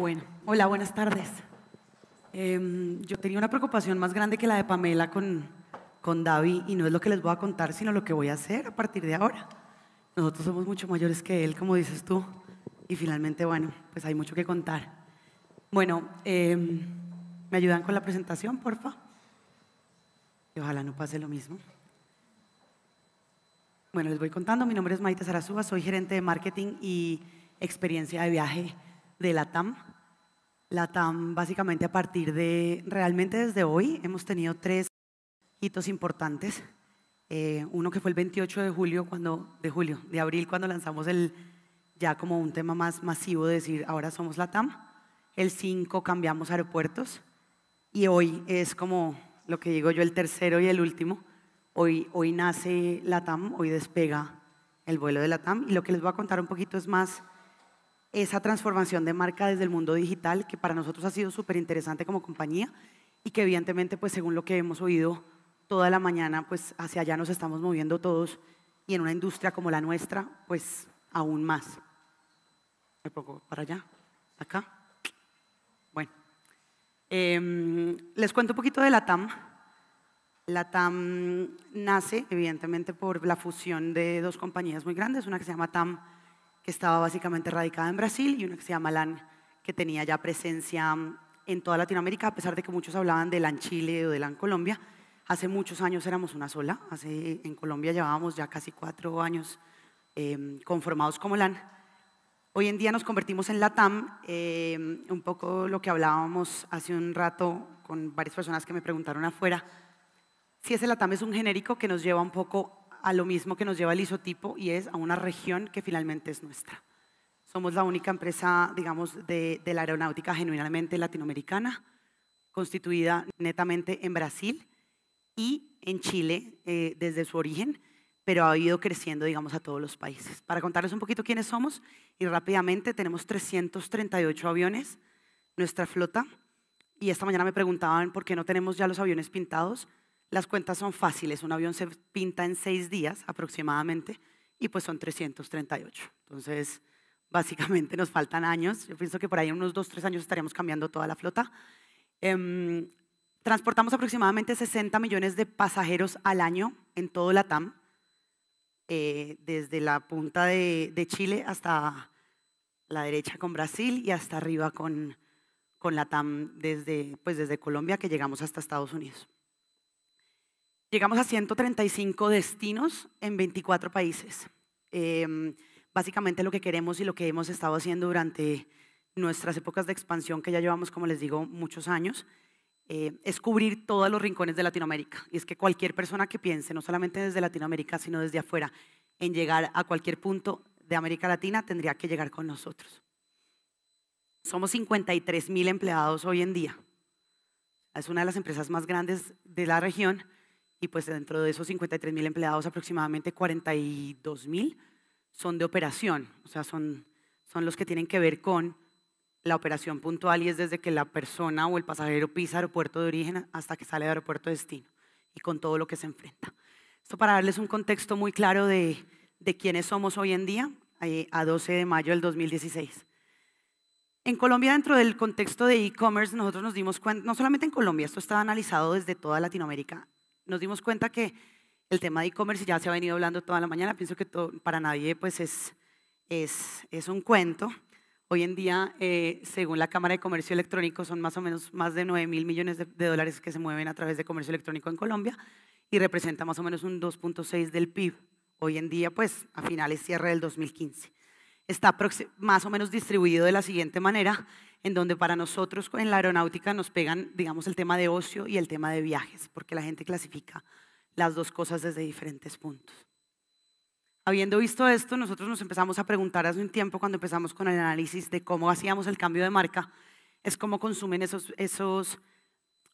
Bueno, hola, buenas tardes. Em, yo tenía una preocupación más grande que la de Pamela con, con David y no es lo que les voy a contar, sino lo que voy a hacer a partir de ahora. Nosotros somos mucho mayores que él, como dices tú, y finalmente, bueno, pues hay mucho que contar. Bueno, em, ¿me ayudan con la presentación, porfa? Y ojalá no pase lo mismo. Bueno, les voy contando, mi nombre es Maite Sarazúa, soy gerente de marketing y experiencia de viaje de la TAM. LATAM básicamente a partir de, realmente desde hoy hemos tenido tres hitos importantes. Eh, uno que fue el 28 de julio, cuando, de julio, de abril, cuando lanzamos el, ya como un tema más masivo de decir, ahora somos LATAM. El 5 cambiamos aeropuertos y hoy es como lo que digo yo, el tercero y el último. Hoy, hoy nace LATAM, hoy despega el vuelo de LATAM y lo que les voy a contar un poquito es más esa transformación de marca desde el mundo digital, que para nosotros ha sido súper interesante como compañía y que evidentemente, pues según lo que hemos oído toda la mañana, pues hacia allá nos estamos moviendo todos y en una industria como la nuestra, pues aún más. Me poco para allá, acá. Bueno, em, les cuento un poquito de la TAM. La TAM nace, evidentemente, por la fusión de dos compañías muy grandes, una que se llama TAM estaba básicamente radicada en Brasil, y una que se llama LAN, que tenía ya presencia en toda Latinoamérica, a pesar de que muchos hablaban de LAN Chile o de LAN Colombia. Hace muchos años éramos una sola, Hace, en Colombia llevábamos ya casi cuatro años em, conformados como LAN. Hoy en día nos convertimos en LATAM, em, un poco lo que hablábamos hace un rato con varias personas que me preguntaron afuera, si ese LATAM es un genérico que nos lleva un poco a lo mismo que nos lleva el isotipo y es a una región que finalmente es nuestra. Somos la única empresa, digamos, de, la aeronáutica genuinamente latinoamericana, constituida netamente en Brasil y en Chile eh, desde su origen, pero ha ido creciendo, digamos, a todos los países. Para contarles un poquito quiénes somos, y rápidamente tenemos 338 aviones, nuestra flota, y esta mañana me preguntaban por qué no tenemos ya los aviones pintados. Las cuentas son fáciles, un avión se pinta en seis días aproximadamente y pues son 338. Entonces, básicamente nos faltan años. Yo pienso que por ahí en unos dos, tres años estaríamos cambiando toda la flota. Em, transportamos aproximadamente 60 millones de pasajeros al año en todo la TAM, eh, desde la punta de, Chile hasta la derecha con Brasil y hasta arriba con, con LATAM desde, pues desde Colombia que llegamos hasta Estados Unidos. Llegamos a 135 destinos en 24 países. Em, básicamente lo que queremos y lo que hemos estado haciendo durante nuestras épocas de expansión, que ya llevamos, como les digo, muchos años, eh, es cubrir todos los rincones de Latinoamérica. Y es que cualquier persona que piense, no solamente desde Latinoamérica, sino desde afuera, en llegar a cualquier punto de América Latina, tendría que llegar con nosotros. Somos 53 mil empleados hoy en día. Es una de las empresas más grandes de la región y pues dentro de esos 53 mil empleados aproximadamente 42.000 son de operación, o sea, son, son los que tienen que ver con la operación puntual y es desde que la persona o el pasajero pisa aeropuerto de origen hasta que sale de aeropuerto de destino y con todo lo que se enfrenta. Esto para darles un contexto muy claro de, de quiénes somos hoy en día, a 12 de mayo del 2016. En Colombia, dentro del contexto de e-commerce, nosotros nos dimos cuenta, no solamente en Colombia, esto está analizado desde toda Latinoamérica, nos dimos cuenta que el tema de e-commerce ya se ha venido hablando toda la mañana, pienso que para nadie pues es, es, es, un cuento. Hoy en día, eh, según la Cámara de Comercio Electrónico, son más o menos más de 9 mil millones de, de, dólares que se mueven a través de comercio electrónico en Colombia y representa más o menos un 2.6 del PIB. Hoy en día, pues, a finales cierre del 2015 está más o menos distribuido de la siguiente manera, en donde para nosotros en la aeronáutica nos pegan, digamos, el tema de ocio y el tema de viajes, porque la gente clasifica las dos cosas desde diferentes puntos. Habiendo visto esto, nosotros nos empezamos a preguntar hace un tiempo cuando empezamos con el análisis de cómo hacíamos el cambio de marca, es cómo consumen esos, esos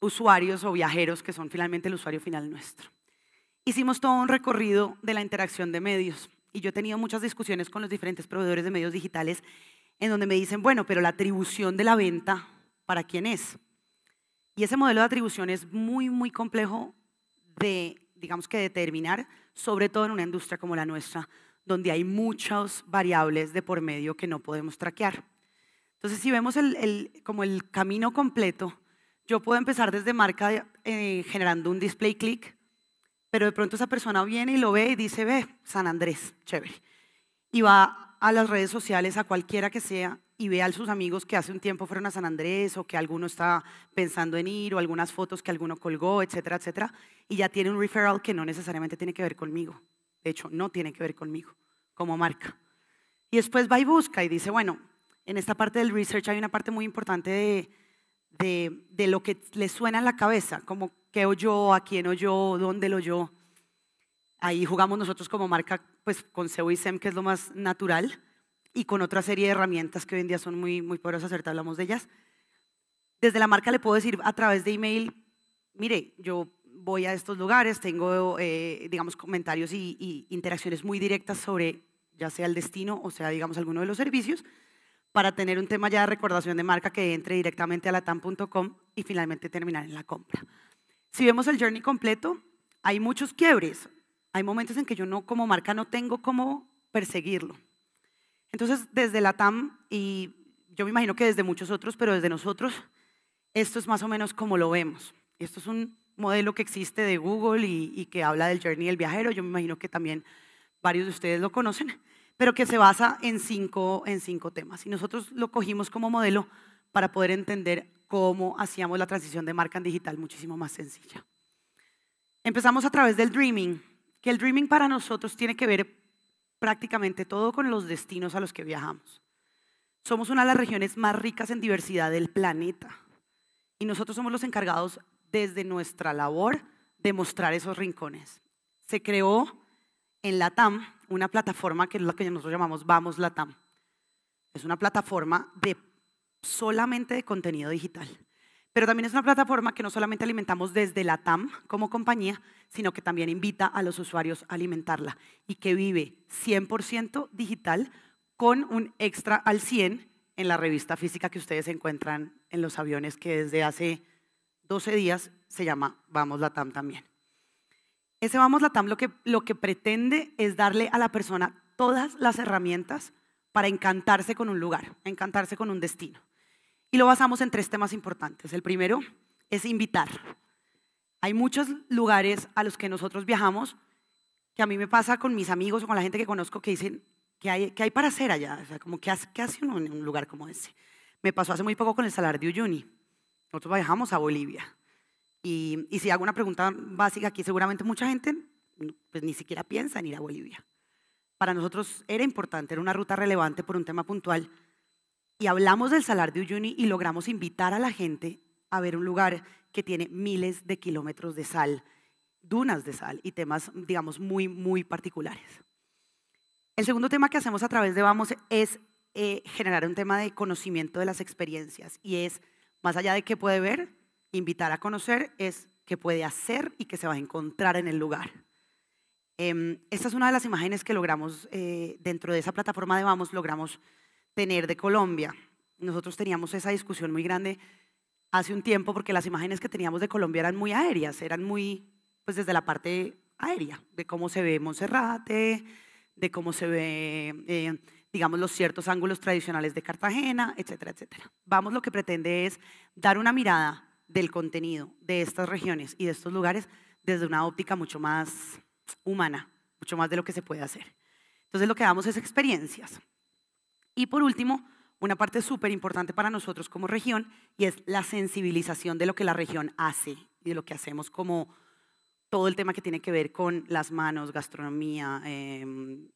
usuarios o viajeros que son finalmente el usuario final nuestro. Hicimos todo un recorrido de la interacción de medios y yo he tenido muchas discusiones con los diferentes proveedores de medios digitales en donde me dicen, bueno, pero la atribución de la venta, ¿para quién es? Y ese modelo de atribución es muy, muy complejo de, digamos que determinar, sobre todo en una industria como la nuestra, donde hay muchas variables de por medio que no podemos traquear. Entonces, si vemos el, como el camino completo, yo puedo empezar desde marca eh, generando un display click, pero de pronto esa persona viene y lo ve y dice, ve, San Andrés, chévere. Y va a las redes sociales, a cualquiera que sea, y ve a sus amigos que hace un tiempo fueron a San Andrés o que alguno está pensando en ir o algunas fotos que alguno colgó, etcétera, etcétera. Y ya tiene un referral que no necesariamente tiene que ver conmigo. De hecho, no tiene que ver conmigo como marca. Y después va y busca y dice, bueno, en esta parte del research hay una parte muy importante de, lo que le suena en la cabeza, como qué oyó, a quién oyó, dónde lo oyó. Ahí jugamos nosotros como marca pues, con SEO y SEM, que es lo más natural, y con otra serie de herramientas que hoy en día son muy, muy poderosas, ahorita hablamos de ellas. Desde la marca le puedo decir a través de email, mire, yo voy a estos lugares, tengo, eh, digamos, comentarios y, y interacciones muy directas sobre ya sea el destino o sea, digamos, alguno de los servicios, para tener un tema ya de recordación de marca que entre directamente a latam.com y finalmente terminar en la compra. Si vemos el journey completo, hay muchos quiebres. Hay momentos en que yo no, como marca, no tengo cómo perseguirlo. Entonces, desde la TAM, y yo me imagino que desde muchos otros, pero desde nosotros, esto es más o menos como lo vemos. Esto es un modelo que existe de Google y, y que habla del journey del viajero. Yo me imagino que también varios de ustedes lo conocen, pero que se basa en cinco, en cinco temas. Y nosotros lo cogimos como modelo para poder entender cómo hacíamos la transición de marca en digital muchísimo más sencilla. Empezamos a través del dreaming, que el dreaming para nosotros tiene que ver prácticamente todo con los destinos a los que viajamos. Somos una de las regiones más ricas en diversidad del planeta y nosotros somos los encargados desde nuestra labor de mostrar esos rincones. Se creó en LATAM una plataforma que es la que nosotros llamamos Vamos LATAM. Es una plataforma de solamente de contenido digital. Pero también es una plataforma que no solamente alimentamos desde la TAM como compañía, sino que también invita a los usuarios a alimentarla y que vive 100% digital con un extra al 100 en la revista física que ustedes encuentran en los aviones que desde hace 12 días se llama Vamos la TAM también. Ese Vamos la TAM lo que, lo que pretende es darle a la persona todas las herramientas para encantarse con un lugar, encantarse con un destino y lo basamos en tres temas importantes. El primero es invitar. Hay muchos lugares a los que nosotros viajamos que a mí me pasa con mis amigos o con la gente que conozco que dicen, ¿qué hay, que hay para hacer allá? O sea, como, ¿qué hace, uno en un lugar como ese? Me pasó hace muy poco con el Salar de Uyuni. Nosotros viajamos a Bolivia. Y, y si hago una pregunta básica aquí, seguramente mucha gente pues, ni siquiera piensa en ir a Bolivia. Para nosotros era importante, era una ruta relevante por un tema puntual, y hablamos del Salar de Uyuni y logramos invitar a la gente a ver un lugar que tiene miles de kilómetros de sal, dunas de sal y temas, digamos, muy, muy particulares. El segundo tema que hacemos a través de Vamos es eh, generar un tema de conocimiento de las experiencias y es, más allá de qué puede ver, invitar a conocer, es qué puede hacer y qué se va a encontrar en el lugar. Em, esta es una de las imágenes que logramos eh, dentro de esa plataforma de Vamos, logramos tener de Colombia. Nosotros teníamos esa discusión muy grande hace un tiempo porque las imágenes que teníamos de Colombia eran muy aéreas, eran muy, pues desde la parte aérea, de cómo se ve Monserrate, de cómo se ve, eh, digamos, los ciertos ángulos tradicionales de Cartagena, etcétera, etcétera. Vamos, lo que pretende es dar una mirada del contenido de estas regiones y de estos lugares desde una óptica mucho más humana, mucho más de lo que se puede hacer. Entonces lo que damos es experiencias. Y por último, una parte súper importante para nosotros como región y es la sensibilización de lo que la región hace y de lo que hacemos como todo el tema que tiene que ver con las manos, gastronomía, em,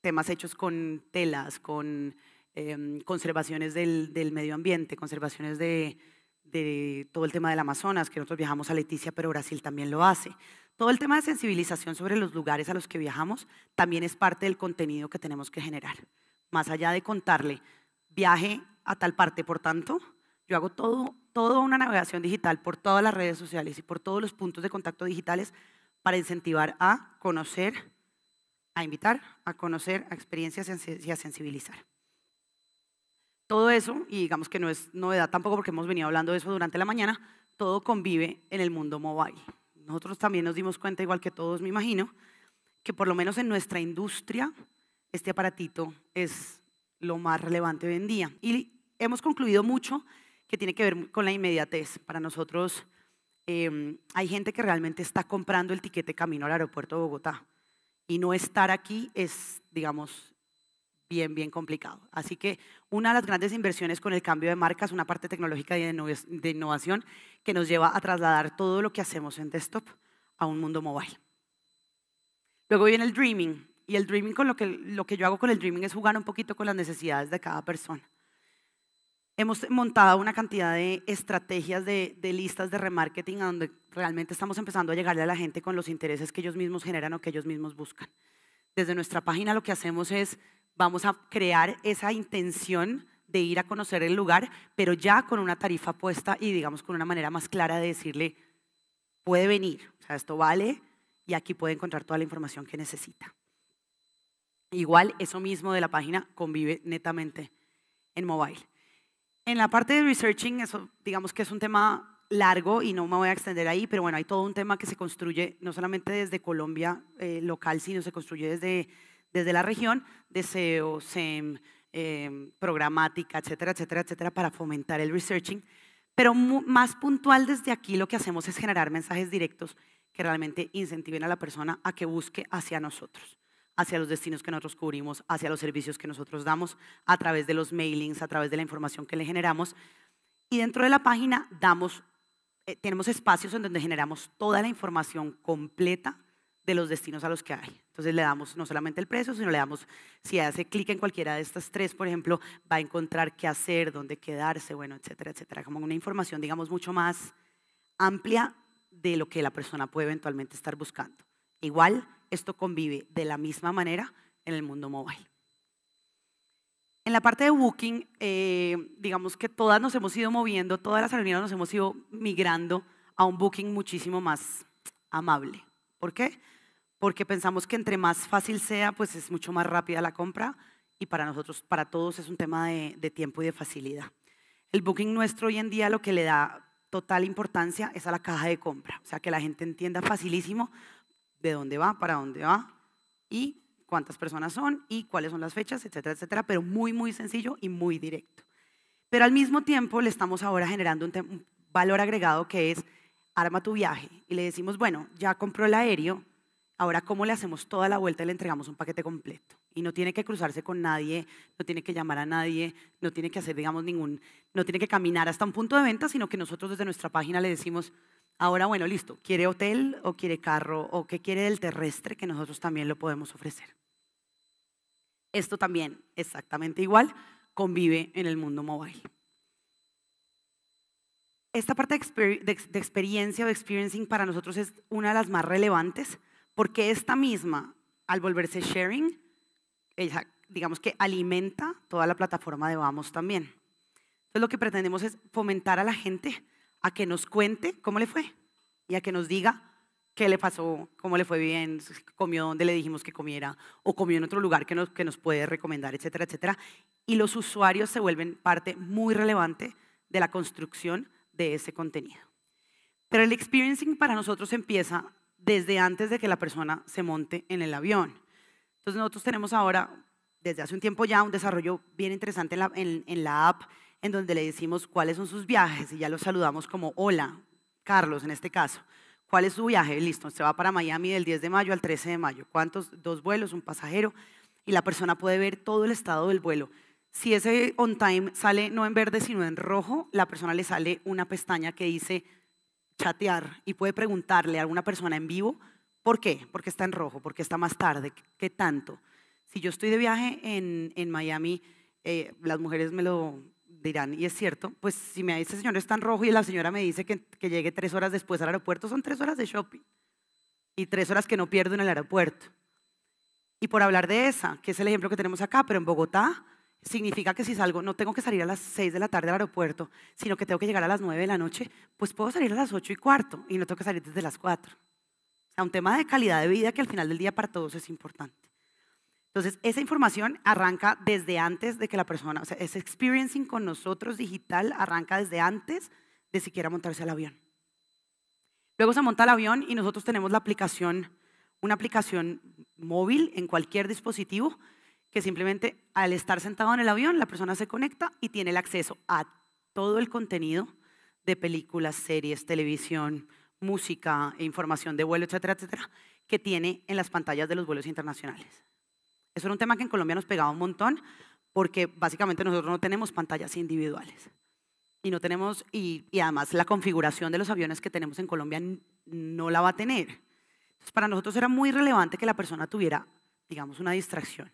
temas hechos con telas, con em, conservaciones del, medio ambiente, conservaciones de todo el tema del Amazonas, que nosotros viajamos a Leticia, pero Brasil también lo hace. Todo el tema de sensibilización sobre los lugares a los que viajamos también es parte del contenido que tenemos que generar más allá de contarle viaje a tal parte. Por tanto, yo hago todo, toda una navegación digital por todas las redes sociales y por todos los puntos de contacto digitales para incentivar a conocer, a invitar, a conocer, a experiencias y a sensibilizar. Todo eso, y digamos que no es novedad tampoco porque hemos venido hablando de eso durante la mañana, todo convive en el mundo mobile. Nosotros también nos dimos cuenta, igual que todos me imagino, que por lo menos en nuestra industria este aparatito es lo más relevante hoy en día. Y hemos concluido mucho que tiene que ver con la inmediatez. Para nosotros em, hay gente que realmente está comprando el tiquete camino al aeropuerto de Bogotá y no estar aquí es, digamos, bien, bien complicado. Así que una de las grandes inversiones con el cambio de marcas, una parte tecnológica de innovación que nos lleva a trasladar todo lo que hacemos en desktop a un mundo móvil. Luego viene el dreaming, y el dreaming, con lo que, lo que yo hago con el dreaming es jugar un poquito con las necesidades de cada persona. Hemos montado una cantidad de estrategias de, listas de remarketing a donde realmente estamos empezando a llegarle a la gente con los intereses que ellos mismos generan o que ellos mismos buscan. Desde nuestra página lo que hacemos es, vamos a crear esa intención de ir a conocer el lugar, pero ya con una tarifa puesta y digamos con una manera más clara de decirle, puede venir, o sea, esto vale y aquí puede encontrar toda la información que necesita. Igual eso mismo de la página convive netamente en mobile. En la parte de researching, eso digamos que es un tema largo y no me voy a extender ahí, pero bueno, hay todo un tema que se construye no solamente desde Colombia eh, local, sino se construye desde, la región, de SEM, e e programática, etcétera, etcétera, etcétera, para fomentar el researching. Pero más puntual desde aquí lo que hacemos es generar mensajes directos que realmente incentiven a la persona a que busque hacia nosotros hacia los destinos que nosotros cubrimos, hacia los servicios que nosotros damos, a través de los mailings, a través de la información que le generamos. Y dentro de la página damos, eh, tenemos espacios en donde generamos toda la información completa de los destinos a los que hay. Entonces le damos no solamente el precio, sino le damos, si hace clic en cualquiera de estas tres, por ejemplo, va a encontrar qué hacer, dónde quedarse, bueno, etcétera, etcétera. Como una información, digamos, mucho más amplia de lo que la persona puede eventualmente estar buscando. Igual, esto convive de la misma manera en el mundo móvil. En la parte de Booking, eh, digamos que todas nos hemos ido moviendo, todas las aerolíneas nos hemos ido migrando a un Booking muchísimo más amable. ¿Por qué? Porque pensamos que entre más fácil sea, pues es mucho más rápida la compra y para nosotros, para todos, es un tema de, de tiempo y de facilidad. El Booking nuestro hoy en día lo que le da total importancia es a la caja de compra, o sea, que la gente entienda facilísimo de dónde va, para dónde va y cuántas personas son y cuáles son las fechas, etcétera, etcétera, pero muy, muy sencillo y muy directo. Pero al mismo tiempo le estamos ahora generando un, valor agregado que es arma tu viaje y le decimos, bueno, ya compró el aéreo, ahora cómo le hacemos toda la vuelta y le entregamos un paquete completo. Y no tiene que cruzarse con nadie, no tiene que llamar a nadie, no tiene que hacer, digamos, ningún, no tiene que caminar hasta un punto de venta, sino que nosotros desde nuestra página le decimos, Ahora, bueno, listo, ¿quiere hotel o quiere carro o qué quiere del terrestre que nosotros también lo podemos ofrecer? Esto también, exactamente igual, convive en el mundo móvil. Esta parte de, experiencia o experiencing para nosotros es una de las más relevantes porque esta misma, al volverse sharing, digamos que alimenta toda la plataforma de Vamos también. Entonces lo que pretendemos es fomentar a la gente a que nos cuente cómo le fue y a que nos diga qué le pasó, cómo le fue bien, comió donde le dijimos que comiera o comió en otro lugar que nos, que nos puede recomendar, etcétera, etcétera. Y los usuarios se vuelven parte muy relevante de la construcción de ese contenido. Pero el experiencing para nosotros empieza desde antes de que la persona se monte en el avión. Entonces nosotros tenemos ahora, desde hace un tiempo ya, un desarrollo bien interesante en la app en donde le decimos cuáles son sus viajes y ya lo saludamos como hola, Carlos en este caso. ¿Cuál es su viaje? Listo, se va para Miami del 10 de mayo al 13 de mayo. ¿Cuántos? Dos vuelos, un pasajero. Y la persona puede ver todo el estado del vuelo. Si ese on time sale no en verde, sino en rojo, la persona le sale una pestaña que dice chatear y puede preguntarle a alguna persona en vivo, ¿por qué? ¿Por qué está en rojo? ¿Por qué está más tarde? ¿Qué tanto? Si yo estoy de viaje en, Miami, eh, las mujeres me lo dirán, y es cierto, pues si me dice, señor, es tan rojo y la señora me dice que, llegue tres horas después al aeropuerto, son tres horas de shopping y tres horas que no pierdo en el aeropuerto. Y por hablar de esa, que es el ejemplo que tenemos acá, pero en Bogotá significa que si salgo, no tengo que salir a las seis de la tarde al aeropuerto, sino que tengo que llegar a las nueve de la noche, pues puedo salir a las ocho y cuarto y no tengo que salir desde las cuatro. O sea, un tema de calidad de vida que al final del día para todos es importante. Entonces, esa información arranca desde antes de que la persona, o sea, ese experiencing con nosotros digital arranca desde antes de siquiera montarse al avión. Luego se monta el avión y nosotros tenemos la aplicación, una aplicación móvil en cualquier dispositivo que simplemente al estar sentado en el avión, la persona se conecta y tiene el acceso a todo el contenido de películas, series, televisión, música, información de vuelo, etcétera, etcétera, que tiene en las pantallas de los vuelos internacionales. Eso era un tema que en Colombia nos pegaba un montón porque básicamente nosotros no tenemos pantallas individuales. Y no tenemos, y, además la configuración de los aviones que tenemos en Colombia no la va a tener. Entonces, para nosotros era muy relevante que la persona tuviera, digamos, una distracción.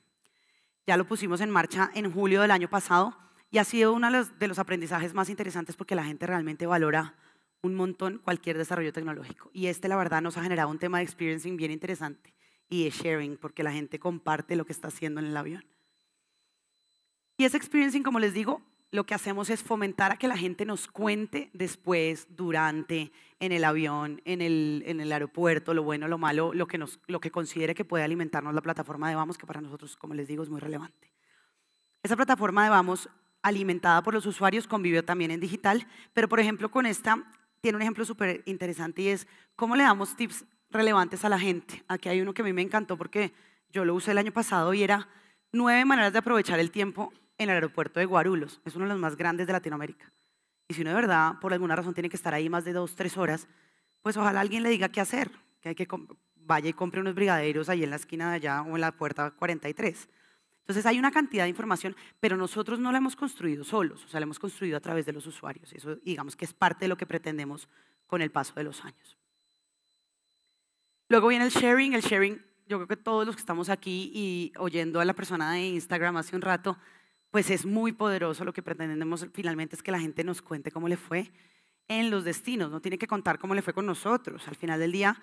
Ya lo pusimos en marcha en julio del año pasado y ha sido uno de los, de los aprendizajes más interesantes porque la gente realmente valora un montón cualquier desarrollo tecnológico. Y este, la verdad, nos ha generado un tema de experiencing bien interesante y sharing, porque la gente comparte lo que está haciendo en el avión. Y ese experiencing, como les digo, lo que hacemos es fomentar a que la gente nos cuente después, durante, en el avión, en el, en el aeropuerto, lo bueno, lo malo, lo que, nos, lo que considere que puede alimentarnos la plataforma de Vamos, que para nosotros, como les digo, es muy relevante. Esa plataforma de Vamos, alimentada por los usuarios, convivió también en digital, pero por ejemplo con esta tiene un ejemplo súper interesante y es cómo le damos tips relevantes a la gente. Aquí hay uno que a mí me encantó porque yo lo usé el año pasado y era nueve maneras de aprovechar el tiempo en el aeropuerto de Guarulhos. Es uno de los más grandes de Latinoamérica. Y si uno de verdad, por alguna razón, tiene que estar ahí más de dos, tres horas, pues ojalá alguien le diga qué hacer, que hay que vaya y compre unos brigaderos ahí en la esquina de allá o en la puerta 43. Entonces hay una cantidad de información, pero nosotros no la hemos construido solos, o sea, la hemos construido a través de los usuarios. Eso digamos que es parte de lo que pretendemos con el paso de los años. Luego viene el sharing. El sharing, yo creo que todos los que estamos aquí y oyendo a la persona de Instagram hace un rato, pues es muy poderoso. Lo que pretendemos finalmente es que la gente nos cuente cómo le fue en los destinos. No tiene que contar cómo le fue con nosotros. Al final del día,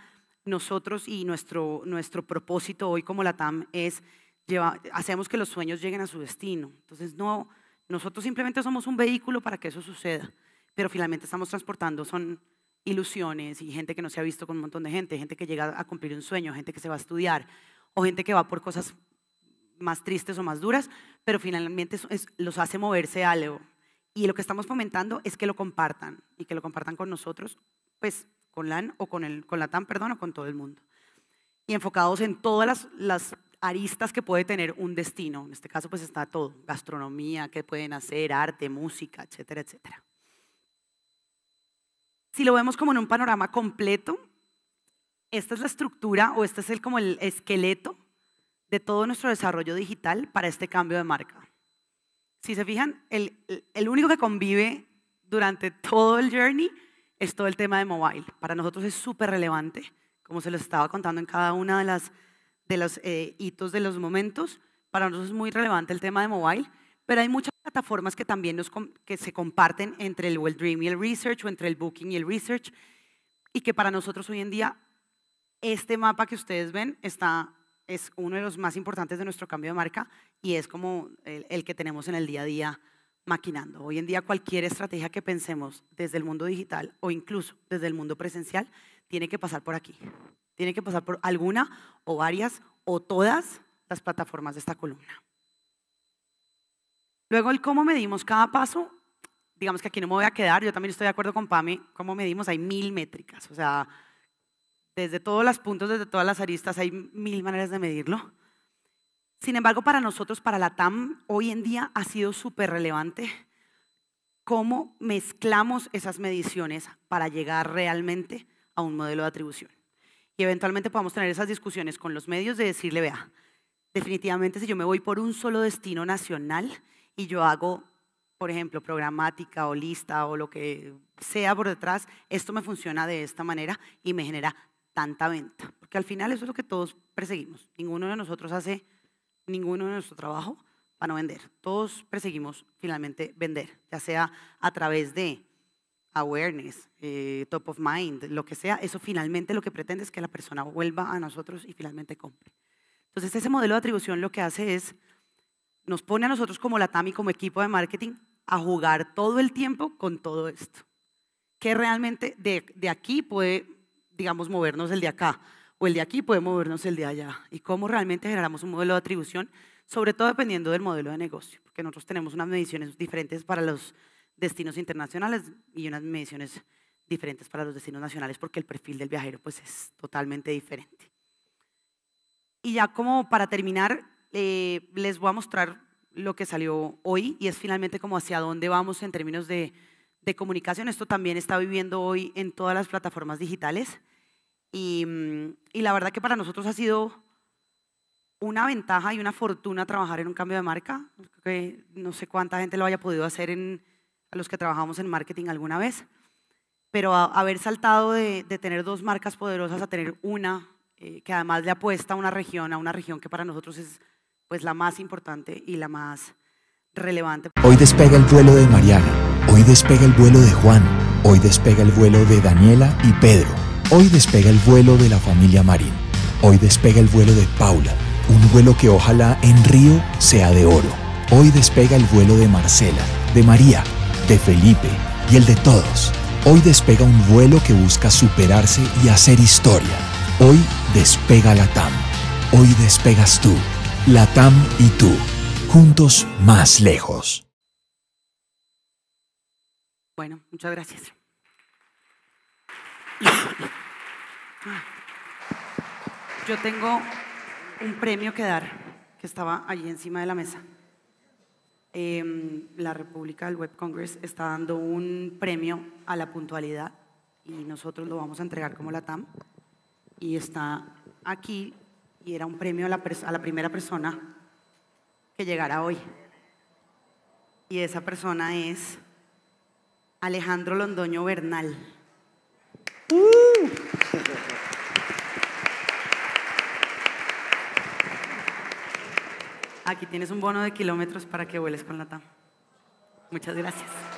nosotros y nuestro, nuestro propósito hoy como la TAM es llevar, hacemos que los sueños lleguen a su destino. Entonces, no, nosotros simplemente somos un vehículo para que eso suceda. Pero finalmente estamos transportando, son ilusiones y gente que no se ha visto con un montón de gente, gente que llega a cumplir un sueño, gente que se va a estudiar o gente que va por cosas más tristes o más duras, pero finalmente los hace moverse algo. Y lo que estamos fomentando es que lo compartan y que lo compartan con nosotros, pues con LAN o con, el, con la TAM, perdón, o con todo el mundo. Y enfocados en todas las, las aristas que puede tener un destino. En este caso pues está todo, gastronomía, qué pueden hacer, arte, música, etcétera, etcétera. Si lo vemos como en un panorama completo, esta es la estructura o este es el, como el esqueleto de todo nuestro desarrollo digital para este cambio de marca. Si se fijan, el, el único que convive durante todo el journey es todo el tema de mobile. Para nosotros es súper relevante, como se lo estaba contando en cada una de las de los eh, hitos de los momentos. Para nosotros es muy relevante el tema de mobile, pero hay mucha plataformas que también nos, que se comparten entre el Well Dream y el Research o entre el Booking y el Research y que para nosotros hoy en día este mapa que ustedes ven está, es uno de los más importantes de nuestro cambio de marca y es como el que tenemos en el día a día maquinando. Hoy en día cualquier estrategia que pensemos desde el mundo digital o incluso desde el mundo presencial tiene que pasar por aquí. Tiene que pasar por alguna o varias o todas las plataformas de esta columna. Luego el cómo medimos cada paso, digamos que aquí no me voy a quedar, yo también estoy de acuerdo con Pami. cómo medimos, hay mil métricas, o sea, desde todos los puntos, desde todas las aristas, hay mil maneras de medirlo. Sin embargo, para nosotros, para la TAM, hoy en día ha sido súper relevante cómo mezclamos esas mediciones para llegar realmente a un modelo de atribución. Y eventualmente podamos tener esas discusiones con los medios de decirle, vea, definitivamente si yo me voy por un solo destino nacional, y yo hago, por ejemplo, programática o lista o lo que sea por detrás, esto me funciona de esta manera y me genera tanta venta. Porque al final eso es lo que todos perseguimos. Ninguno de nosotros hace ninguno de nuestro trabajo para no vender. Todos perseguimos finalmente vender, ya sea a través de awareness, eh, top of mind, lo que sea. Eso finalmente lo que pretende es que la persona vuelva a nosotros y finalmente compre. Entonces ese modelo de atribución lo que hace es nos pone a nosotros como la TAMI, como equipo de marketing a jugar todo el tiempo con todo esto. ¿Qué realmente de, aquí puede, digamos, movernos el de acá o el de aquí puede movernos el de allá y cómo realmente generamos un modelo de atribución, sobre todo dependiendo del modelo de negocio, porque nosotros tenemos unas mediciones diferentes para los destinos internacionales y unas mediciones diferentes para los destinos nacionales porque el perfil del viajero pues es totalmente diferente. Y ya como para terminar, eh, les voy a mostrar lo que salió hoy y es finalmente como hacia dónde vamos en términos de, de comunicación. Esto también está viviendo hoy en todas las plataformas digitales y, mm, la verdad que para nosotros ha sido una ventaja y una fortuna trabajar en un cambio de marca. que no sé cuánta gente lo haya podido hacer en, a los que trabajamos en marketing alguna vez, pero haber saltado de, tener dos marcas poderosas a tener una eh, que además le apuesta a una región, a una región que para nosotros es pues la más importante y la más relevante. Hoy despega el vuelo de Mariana, hoy despega el vuelo de Juan, hoy despega el vuelo de Daniela y Pedro, hoy despega el vuelo de la familia Marín, hoy despega el vuelo de Paula, un vuelo que ojalá en Río sea de oro. Hoy despega el vuelo de Marcela, de María, de Felipe y el de todos. Hoy despega un vuelo que busca superarse y hacer historia. Hoy despega la TAM. Hoy despegas tú. Latam y tú, juntos más lejos. Bueno, muchas gracias. Yo tengo un premio que dar que estaba allí encima de la mesa. Em, la República del Web Congress está dando un premio a la puntualidad y nosotros lo vamos a entregar como la TAM. Y está aquí y era un premio a la, primera persona que llegara hoy. Y esa persona es Alejandro Londoño Bernal. ¡Uh! Aquí tienes un bono de kilómetros para que vueles con la TAM. Muchas gracias.